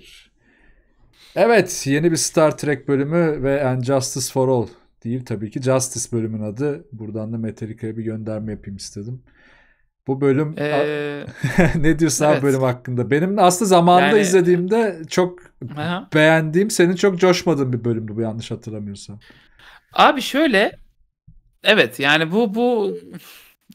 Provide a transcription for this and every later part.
bir. Evet yeni bir Star Trek bölümü ve And Justice for All değil tabii ki Justice bölümün adı. Buradan da Metallica'ya bir gönderme yapayım istedim. Bu bölüm ee, ne diyorsun evet. abi bölüm hakkında? Benim aslında zamanında yani, izlediğimde e, çok aha. beğendiğim, senin çok coşmadığın bir bölümdü bu yanlış hatırlamıyorsam. Abi şöyle evet yani bu bu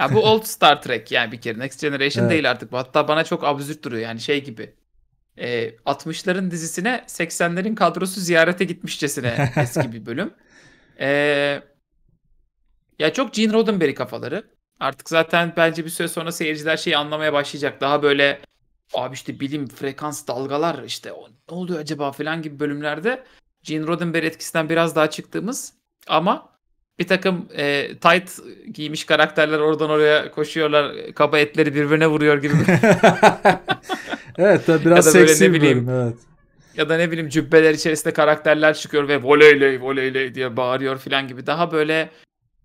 ya bu old Star Trek yani bir kere Next Generation evet. değil artık. bu Hatta bana çok absürt duruyor yani şey gibi e, ee, 60'ların dizisine 80'lerin kadrosu ziyarete gitmişçesine eski bir bölüm. E, ya çok Gene Roddenberry kafaları. Artık zaten bence bir süre sonra seyirciler şeyi anlamaya başlayacak. Daha böyle abi işte bilim, frekans, dalgalar işte o, ne oluyor acaba falan gibi bölümlerde Gene Roddenberry etkisinden biraz daha çıktığımız ama bir takım e, tight giymiş karakterler oradan oraya koşuyorlar. Kaba etleri birbirine vuruyor gibi. evet tabii biraz ya da böyle seksi ne bileyim. Bölüm, evet. Ya da ne bileyim cübbeler içerisinde karakterler çıkıyor ve voleyley voleyley diye bağırıyor filan gibi. Daha böyle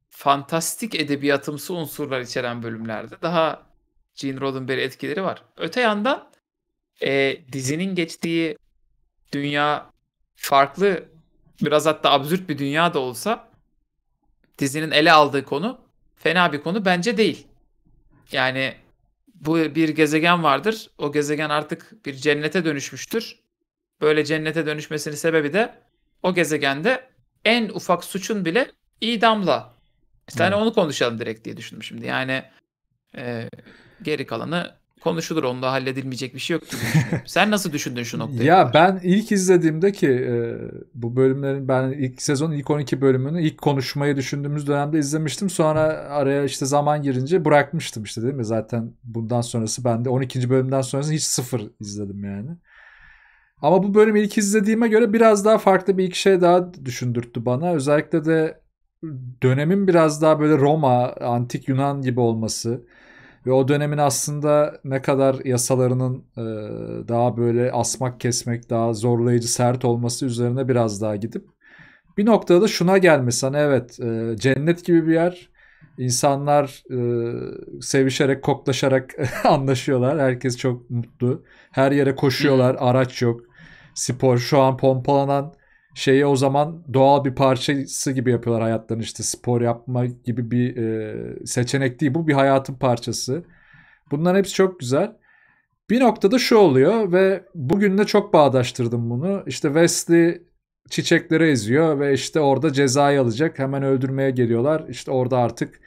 fantastik edebiyatımsı unsurlar içeren bölümlerde daha Gene Roddenberry etkileri var. Öte yandan e, dizinin geçtiği dünya farklı biraz hatta absürt bir dünya da olsa dizinin ele aldığı konu fena bir konu bence değil. Yani bu bir gezegen vardır. O gezegen artık bir cennete dönüşmüştür. Böyle cennete dönüşmesinin sebebi de o gezegende en ufak suçun bile idamla. Yani hmm. onu konuşalım direkt diye düşündüm şimdi. Yani e, geri kalanı konuşulur. Onda halledilmeyecek bir şey yok. Sen nasıl düşündün şu noktayı? Ya ben ilk izlediğimde ki e, bu bölümlerin ben ilk sezonun ilk 12 bölümünü ilk konuşmayı düşündüğümüz dönemde izlemiştim. Sonra araya işte zaman girince bırakmıştım işte değil mi? Zaten bundan sonrası ben de 12. bölümden sonrası hiç sıfır izledim yani. Ama bu bölüm ilk izlediğime göre biraz daha farklı bir iki şey daha düşündürttü bana. Özellikle de dönemin biraz daha böyle Roma, antik Yunan gibi olması ve o dönemin aslında ne kadar yasalarının e, daha böyle asmak kesmek, daha zorlayıcı sert olması üzerine biraz daha gidip bir noktada da şuna gelmesi hani evet e, cennet gibi bir yer. insanlar e, sevişerek, koklaşarak anlaşıyorlar. Herkes çok mutlu. Her yere koşuyorlar. Hmm. Araç yok. Spor şu an pompalanan Şeyi o zaman doğal bir parçası gibi yapıyorlar hayatlarını işte spor yapma gibi bir e, seçenek değil bu bir hayatın parçası. Bunların hepsi çok güzel. Bir noktada şu oluyor ve bugünle çok bağdaştırdım bunu. İşte Wesley çiçekleri eziyor ve işte orada cezayı alacak. Hemen öldürmeye geliyorlar. İşte orada artık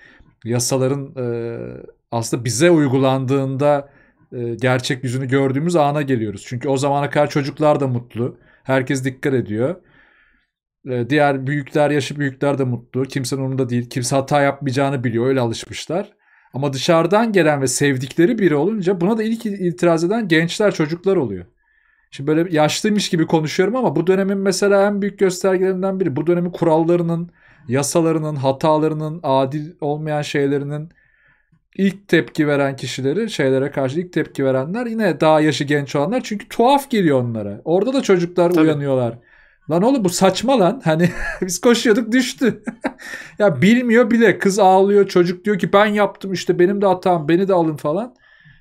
yasaların e, aslında bize uygulandığında e, gerçek yüzünü gördüğümüz ana geliyoruz. Çünkü o zamana kadar çocuklar da mutlu. Herkes dikkat ediyor. Ee, diğer büyükler, yaşı büyükler de mutlu. Kimsenin onunda değil. Kimse hata yapmayacağını biliyor. Öyle alışmışlar. Ama dışarıdan gelen ve sevdikleri biri olunca buna da ilk itiraz eden gençler, çocuklar oluyor. Şimdi böyle yaşlıymış gibi konuşuyorum ama bu dönemin mesela en büyük göstergelerinden biri. Bu dönemin kurallarının, yasalarının, hatalarının, adil olmayan şeylerinin ilk tepki veren kişileri, şeylere karşı ilk tepki verenler yine daha yaşı genç olanlar. Çünkü tuhaf geliyor onlara. Orada da çocuklar Tabii. uyanıyorlar. Lan oğlum bu saçma lan. Hani biz koşuyorduk düştü. ya bilmiyor bile. Kız ağlıyor. Çocuk diyor ki ben yaptım işte benim de hatam beni de alın falan.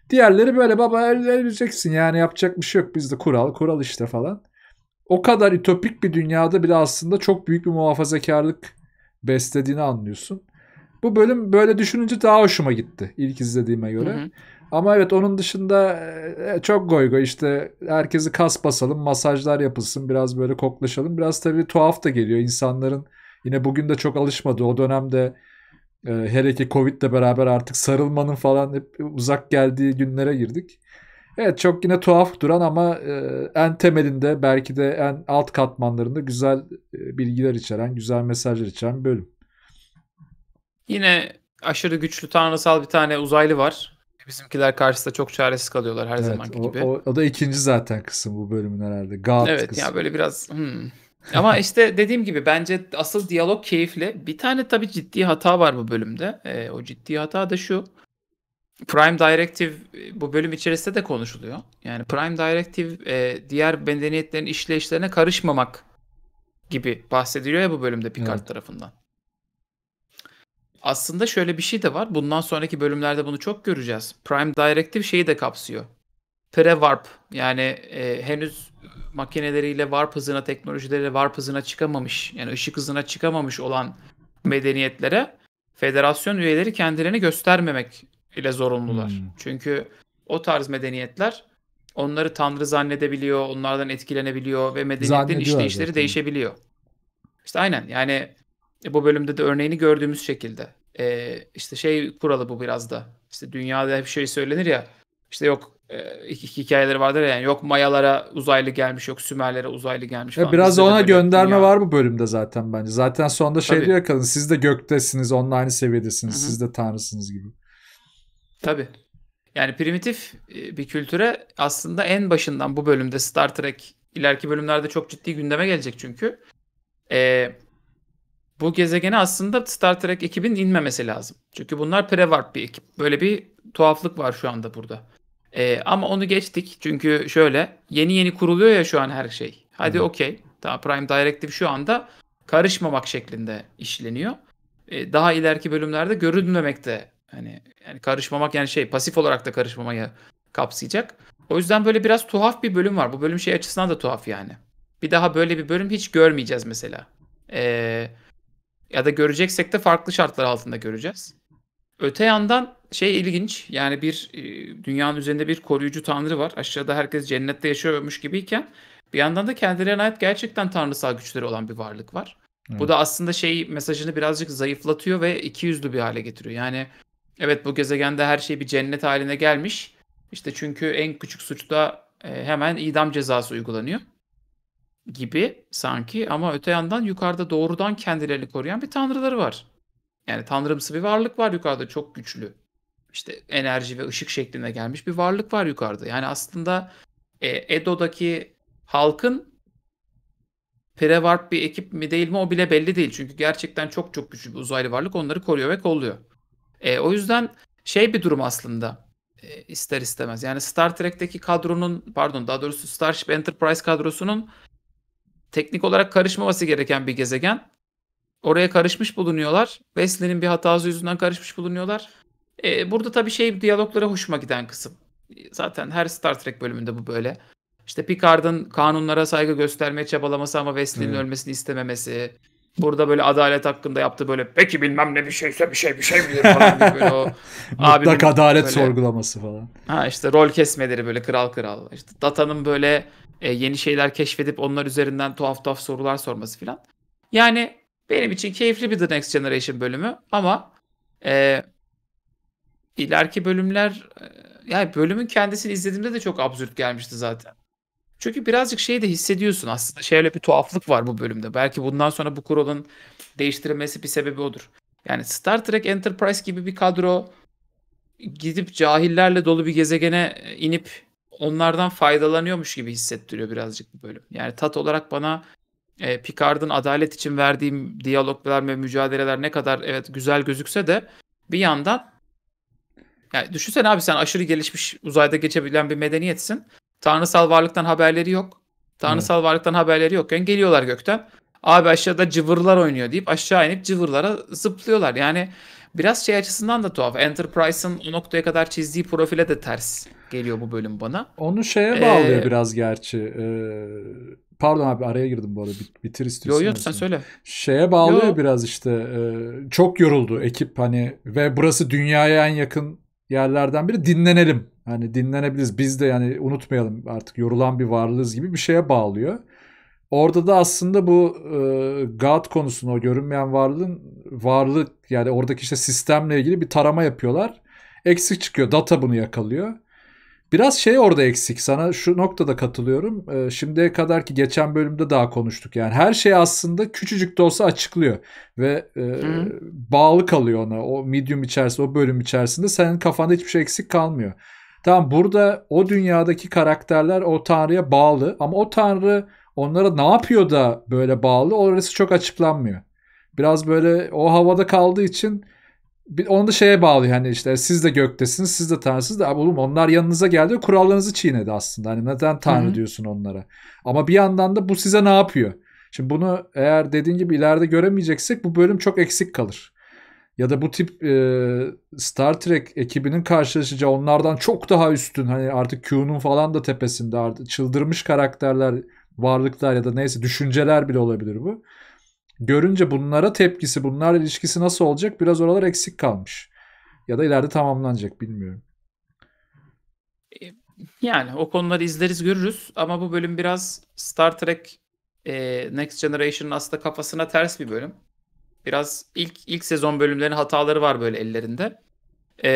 Diğerleri böyle baba öleceksin yani yapacak bir şey yok bizde kural kural işte falan. O kadar ütopik bir dünyada bile aslında çok büyük bir muhafazakarlık beslediğini anlıyorsun. Bu bölüm böyle düşününce daha hoşuma gitti ilk izlediğime göre. Hı hı. Ama evet onun dışında e, e, çok goy goy işte herkesi kas basalım, masajlar yapılsın, biraz böyle koklaşalım. Biraz tabii tuhaf da geliyor insanların yine bugün de çok alışmadı. O dönemde e, iki covid Covid'le beraber artık sarılmanın falan hep uzak geldiği günlere girdik. Evet çok yine tuhaf duran ama e, en temelinde belki de en alt katmanlarında güzel e, bilgiler içeren, güzel mesajlar içeren bölüm. Yine aşırı güçlü tanrısal bir tane uzaylı var. Bizimkiler karşısında çok çaresiz kalıyorlar her evet, zamanki o, gibi. O, o da ikinci zaten kısım bu bölümün herhalde. God evet kısım. ya böyle biraz hmm. Ama işte dediğim gibi bence asıl diyalog keyifli. Bir tane tabii ciddi hata var bu bölümde. E, o ciddi hata da şu. Prime Directive e, bu bölüm içerisinde de konuşuluyor. Yani Prime Directive e, diğer medeniyetlerin işleyişlerine karışmamak gibi bahsediliyor ya bu bölümde Picard evet. tarafından aslında şöyle bir şey de var. Bundan sonraki bölümlerde bunu çok göreceğiz. Prime Directive şeyi de kapsıyor. Pre-warp yani e, henüz makineleriyle warp hızına, teknolojileriyle warp hızına çıkamamış, yani ışık hızına çıkamamış olan medeniyetlere federasyon üyeleri kendilerini göstermemek ile zorunlular. Hmm. Çünkü o tarz medeniyetler onları tanrı zannedebiliyor, onlardan etkilenebiliyor ve medeniyetin işleyişleri zaten. değişebiliyor. İşte aynen yani e, bu bölümde de örneğini gördüğümüz şekilde. E, işte şey kuralı bu biraz da. İşte dünyada hep şey söylenir ya. işte yok e, iki hikayeleri vardır yani yok Mayalara uzaylı gelmiş yok Sümerlere uzaylı gelmiş e, falan. biraz Bizde ona gönderme dünya... var bu bölümde zaten bence. Zaten sonunda şey diyor kadın siz de göktesiniz onunla aynı seviyedesiniz Hı-hı. siz de tanrısınız gibi. Tabii. Yani primitif e, bir kültüre aslında en başından bu bölümde Star Trek ileriki bölümlerde çok ciddi gündeme gelecek çünkü. Ee, bu gezegene aslında Star Trek ekibin inmemesi lazım. Çünkü bunlar pre prevarp bir ekip. Böyle bir tuhaflık var şu anda burada. Ee, ama onu geçtik. Çünkü şöyle yeni yeni kuruluyor ya şu an her şey. Hadi okey. Tamam Prime Directive şu anda karışmamak şeklinde işleniyor. Ee, daha ileriki bölümlerde görülmemekte hani yani karışmamak yani şey pasif olarak da karışmamayı kapsayacak. O yüzden böyle biraz tuhaf bir bölüm var. Bu bölüm şey açısından da tuhaf yani. Bir daha böyle bir bölüm hiç görmeyeceğiz mesela. Eee ya da göreceksek de farklı şartlar altında göreceğiz. Öte yandan şey ilginç. Yani bir e, dünyanın üzerinde bir koruyucu tanrı var. Aşağıda herkes cennette yaşıyormuş gibiyken bir yandan da kendilerine ait gerçekten tanrısal güçleri olan bir varlık var. Evet. Bu da aslında şey mesajını birazcık zayıflatıyor ve iki yüzlü bir hale getiriyor. Yani evet bu gezegende her şey bir cennet haline gelmiş. İşte çünkü en küçük suçta e, hemen idam cezası uygulanıyor gibi sanki ama öte yandan yukarıda doğrudan kendilerini koruyan bir tanrıları var. Yani tanrımsı bir varlık var yukarıda çok güçlü. İşte enerji ve ışık şeklinde gelmiş bir varlık var yukarıda. Yani aslında e, Edo'daki halkın Prevarp bir ekip mi değil mi o bile belli değil. Çünkü gerçekten çok çok güçlü bir uzaylı varlık onları koruyor ve kolluyor. E, o yüzden şey bir durum aslında e, ister istemez. Yani Star Trek'teki kadronun pardon daha doğrusu Starship Enterprise kadrosunun teknik olarak karışmaması gereken bir gezegen. Oraya karışmış bulunuyorlar. Wesley'nin bir hatası yüzünden karışmış bulunuyorlar. E, burada tabii şey diyaloglara hoşuma giden kısım. Zaten her Star Trek bölümünde bu böyle. İşte Picard'ın kanunlara saygı göstermeye çabalaması ama Wesley'nin evet. ölmesini istememesi. Burada böyle adalet hakkında yaptığı böyle peki bilmem ne bir şeyse bir şey bir şey bilir falan gibi böyle o Mutlak adalet böyle, sorgulaması falan. Ha işte rol kesmeleri böyle kral kral. İşte Data'nın böyle e, yeni şeyler keşfedip onlar üzerinden tuhaf tuhaf sorular sorması filan. Yani benim için keyifli bir The Next Generation bölümü ama e, ileriki bölümler e, yani bölümün kendisini izlediğimde de çok absürt gelmişti zaten. Çünkü birazcık şeyi de hissediyorsun aslında. Şöyle bir tuhaflık var bu bölümde. Belki bundan sonra bu kuralın değiştirilmesi bir sebebi odur. Yani Star Trek Enterprise gibi bir kadro gidip cahillerle dolu bir gezegene e, inip onlardan faydalanıyormuş gibi hissettiriyor birazcık bu bölüm. Yani tat olarak bana e, Picard'ın adalet için verdiğim diyaloglar ve mücadeleler ne kadar evet güzel gözükse de bir yandan yani düşünsene abi sen aşırı gelişmiş uzayda geçebilen bir medeniyetsin. Tanrısal varlıktan haberleri yok. Tanrısal evet. varlıktan haberleri yokken geliyorlar gökten. Abi aşağıda cıvırlar oynuyor deyip aşağı inip cıvırlara zıplıyorlar. Yani Biraz şey açısından da tuhaf. Enterprise'ın o noktaya kadar çizdiği profile de ters geliyor bu bölüm bana. Onu şeye bağlıyor ee, biraz gerçi. Ee, pardon abi araya girdim bu arada. Bitir istiyorsan. Yok yok sen söyle. Şeye bağlıyor yo. biraz işte. E, çok yoruldu ekip hani ve burası dünyaya en yakın yerlerden biri dinlenelim. Hani dinlenebiliriz. Biz de yani unutmayalım artık yorulan bir varlığız gibi bir şeye bağlıyor. Orada da aslında bu e, God konusunu, o görünmeyen varlığın varlık yani oradaki işte sistemle ilgili bir tarama yapıyorlar. Eksik çıkıyor. Data bunu yakalıyor. Biraz şey orada eksik. Sana şu noktada katılıyorum. E, şimdiye kadar ki geçen bölümde daha konuştuk. Yani her şey aslında küçücük de olsa açıklıyor. Ve e, bağlı kalıyor ona. O medium içerisinde, o bölüm içerisinde senin kafanda hiçbir şey eksik kalmıyor. Tamam burada o dünyadaki karakterler o tanrıya bağlı. Ama o tanrı onlara ne yapıyor da böyle bağlı orası çok açıklanmıyor. Biraz böyle o havada kaldığı için bir, onu da şeye bağlı hani işte siz de göktesiniz siz de tanrısınız da oğlum onlar yanınıza geldi kurallarınızı çiğnedi aslında hani neden tanrı Hı-hı. diyorsun onlara ama bir yandan da bu size ne yapıyor şimdi bunu eğer dediğin gibi ileride göremeyeceksek bu bölüm çok eksik kalır ya da bu tip e, Star Trek ekibinin karşılaşacağı onlardan çok daha üstün hani artık Q'nun falan da tepesinde artık çıldırmış karakterler varlıklar ya da neyse düşünceler bile olabilir bu. Görünce bunlara tepkisi, bunlarla ilişkisi nasıl olacak biraz oralar eksik kalmış. Ya da ileride tamamlanacak bilmiyorum. E, yani o konuları izleriz görürüz ama bu bölüm biraz Star Trek e, Next Generation'ın aslında kafasına ters bir bölüm. Biraz ilk ilk sezon bölümlerinin hataları var böyle ellerinde. E,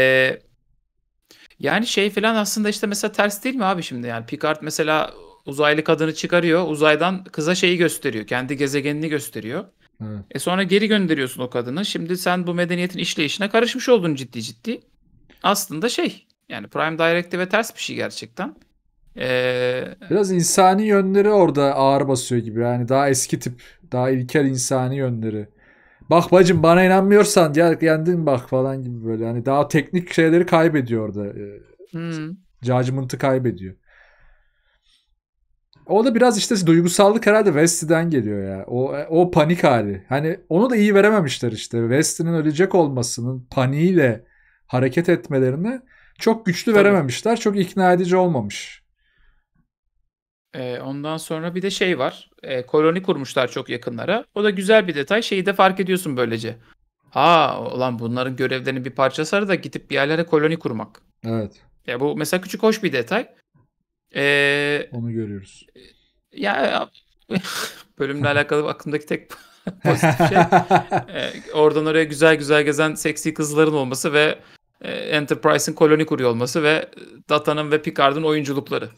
yani şey falan aslında işte mesela ters değil mi abi şimdi yani Picard mesela Uzaylı kadını çıkarıyor. Uzaydan kıza şeyi gösteriyor. Kendi gezegenini gösteriyor. Evet. E sonra geri gönderiyorsun o kadını. Şimdi sen bu medeniyetin işleyişine karışmış oldun ciddi ciddi. Aslında şey yani Prime Directive'e ters bir şey gerçekten. Ee... Biraz insani yönleri orada ağır basıyor gibi. Yani daha eski tip, daha ilkel insani yönleri. Bak bacım bana inanmıyorsan ya yendin bak falan gibi böyle. Yani daha teknik şeyleri kaybediyor orada. E, hmm. Judgment'ı kaybediyor. O da biraz işte duygusallık herhalde Wesley'den geliyor ya. O, o panik hali. Hani onu da iyi verememişler işte. Wesley'nin ölecek olmasının paniğiyle hareket etmelerini çok güçlü Tabii. verememişler. Çok ikna edici olmamış. Ee, ondan sonra bir de şey var. E, koloni kurmuşlar çok yakınlara. O da güzel bir detay. Şeyi de fark ediyorsun böylece. Ha ulan bunların görevlerinin bir parçası da gidip bir yerlere koloni kurmak. Evet. Ya bu mesela küçük hoş bir detay. Ee, Onu görüyoruz. Ya bölümle alakalı aklımdaki tek pozitif şey e, oradan oraya güzel güzel gezen seksi kızların olması ve Enterprise'in koloni kuruyor olması ve Data'nın ve Picard'ın oyunculukları.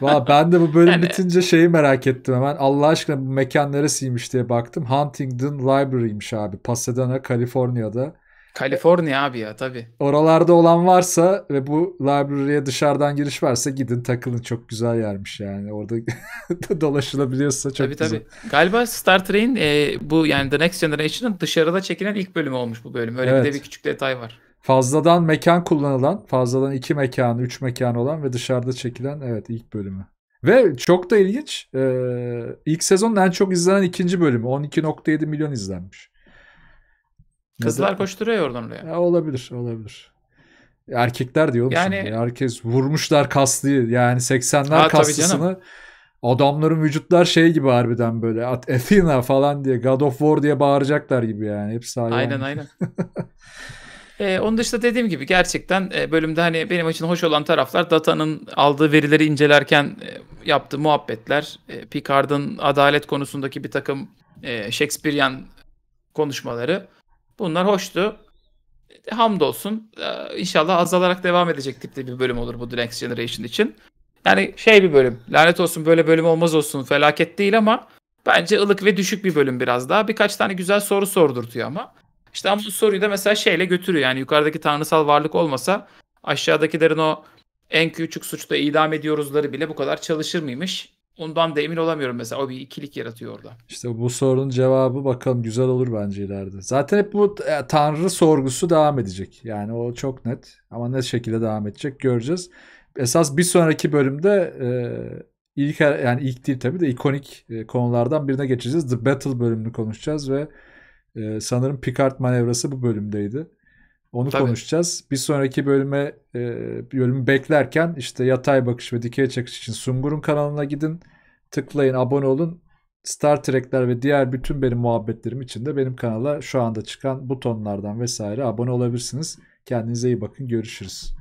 Valla ben de bu bölüm yani, bitince şeyi merak ettim hemen. Allah aşkına bu mekan neresiymiş diye baktım. Huntington Library'miş abi. Pasadena, Kaliforniya'da. Kaliforniya abi ya tabii. Oralarda olan varsa ve bu library'e dışarıdan giriş varsa gidin takılın çok güzel yermiş yani. Orada dolaşılabiliyorsa çok tabii, güzel. Tabii. Galiba Star Trek'in e, bu yani The Next Generation'ın dışarıda çekilen ilk bölümü olmuş bu bölüm. Öyle evet. bir de bir küçük detay var. Fazladan mekan kullanılan, fazladan iki mekan, üç mekan olan ve dışarıda çekilen evet ilk bölümü. Ve çok da ilginç. E, ilk sezonun en çok izlenen ikinci bölümü. 12.7 milyon izlenmiş. Kızlar Neden? koşturuyor oradan oraya. Ya olabilir, olabilir. Erkekler diyor yani, şimdi. Herkes vurmuşlar kaslıyı. Yani 80'ler ha, kaslısını adamların vücutlar şey gibi harbiden böyle At Athena falan diye God of War diye bağıracaklar gibi yani. Hepsi hayvan. Aynen aynen. Ee, onun dışında dediğim gibi gerçekten e, bölümde hani benim için hoş olan taraflar datanın aldığı verileri incelerken e, yaptığı muhabbetler, e, Picard'ın adalet konusundaki bir takım e, Shakespearean konuşmaları Bunlar hoştu. E, hamdolsun. E, inşallah azalarak devam edecek tipte bir bölüm olur bu The Next Generation için. Yani şey bir bölüm. Lanet olsun böyle bölüm olmaz olsun felaket değil ama bence ılık ve düşük bir bölüm biraz daha. Birkaç tane güzel soru sordurtuyor ama. İşte ama bu soruyu da mesela şeyle götürüyor. Yani yukarıdaki tanrısal varlık olmasa aşağıdakilerin o en küçük suçta idam ediyoruzları bile bu kadar çalışır mıymış? Ondan da emin olamıyorum mesela. O bir ikilik yaratıyor orada. İşte bu sorunun cevabı bakalım güzel olur bence ileride. Zaten hep bu e, tanrı sorgusu devam edecek. Yani o çok net. Ama ne şekilde devam edecek göreceğiz. Esas bir sonraki bölümde e, ilk yani ilk değil tabii de ikonik e, konulardan birine geçeceğiz. The Battle bölümünü konuşacağız ve e, sanırım Picard manevrası bu bölümdeydi. Onu Tabii. konuşacağız. Bir sonraki bölüme e, bölümü beklerken işte yatay bakış ve dikey çakış için Sungur'un kanalına gidin. Tıklayın, abone olun. Star Trek'ler ve diğer bütün benim muhabbetlerim için de benim kanala şu anda çıkan butonlardan vesaire abone olabilirsiniz. Kendinize iyi bakın. Görüşürüz.